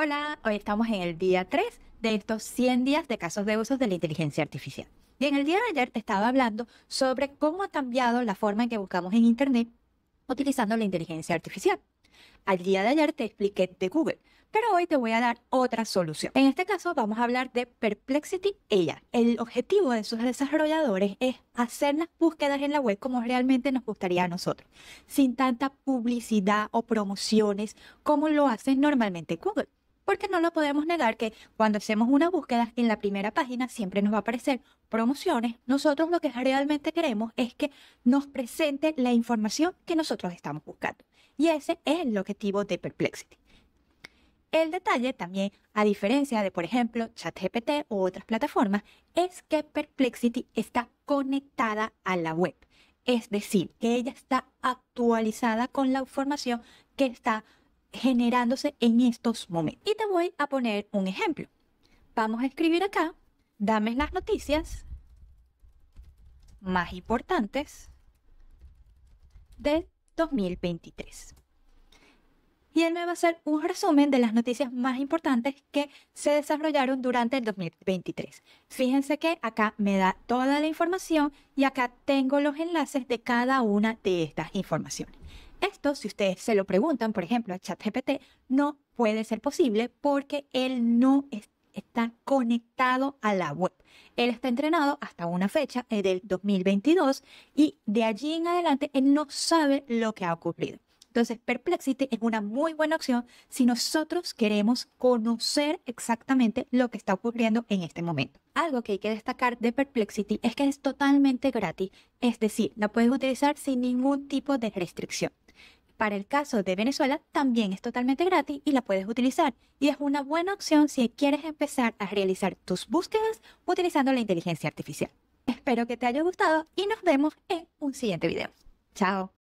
Hola, hoy estamos en el día 3 de estos 100 días de casos de usos de la inteligencia artificial. Y en el día de ayer te estaba hablando sobre cómo ha cambiado la forma en que buscamos en Internet utilizando la inteligencia artificial. Al día de ayer te expliqué de Google, pero hoy te voy a dar otra solución. En este caso vamos a hablar de Perplexity AI. El objetivo de sus desarrolladores es hacer las búsquedas en la web como realmente nos gustaría a nosotros, sin tanta publicidad o promociones como lo hacen normalmente Google porque no lo podemos negar que cuando hacemos una búsqueda en la primera página siempre nos va a aparecer promociones. Nosotros lo que realmente queremos es que nos presente la información que nosotros estamos buscando. Y ese es el objetivo de Perplexity. El detalle también, a diferencia de, por ejemplo, ChatGPT u otras plataformas, es que Perplexity está conectada a la web. Es decir, que ella está actualizada con la información que está generándose en estos momentos. Y te voy a poner un ejemplo. Vamos a escribir acá, dame las noticias más importantes de 2023 y él me va a hacer un resumen de las noticias más importantes que se desarrollaron durante el 2023. Fíjense que acá me da toda la información y acá tengo los enlaces de cada una de estas informaciones. Esto, si ustedes se lo preguntan, por ejemplo, a ChatGPT, no puede ser posible porque él no está conectado a la web. Él está entrenado hasta una fecha eh, del 2022 y de allí en adelante él no sabe lo que ha ocurrido. Entonces, Perplexity es una muy buena opción si nosotros queremos conocer exactamente lo que está ocurriendo en este momento. Algo que hay que destacar de Perplexity es que es totalmente gratis, es decir, la puedes utilizar sin ningún tipo de restricción. Para el caso de Venezuela también es totalmente gratis y la puedes utilizar. Y es una buena opción si quieres empezar a realizar tus búsquedas utilizando la inteligencia artificial. Espero que te haya gustado y nos vemos en un siguiente video. Chao.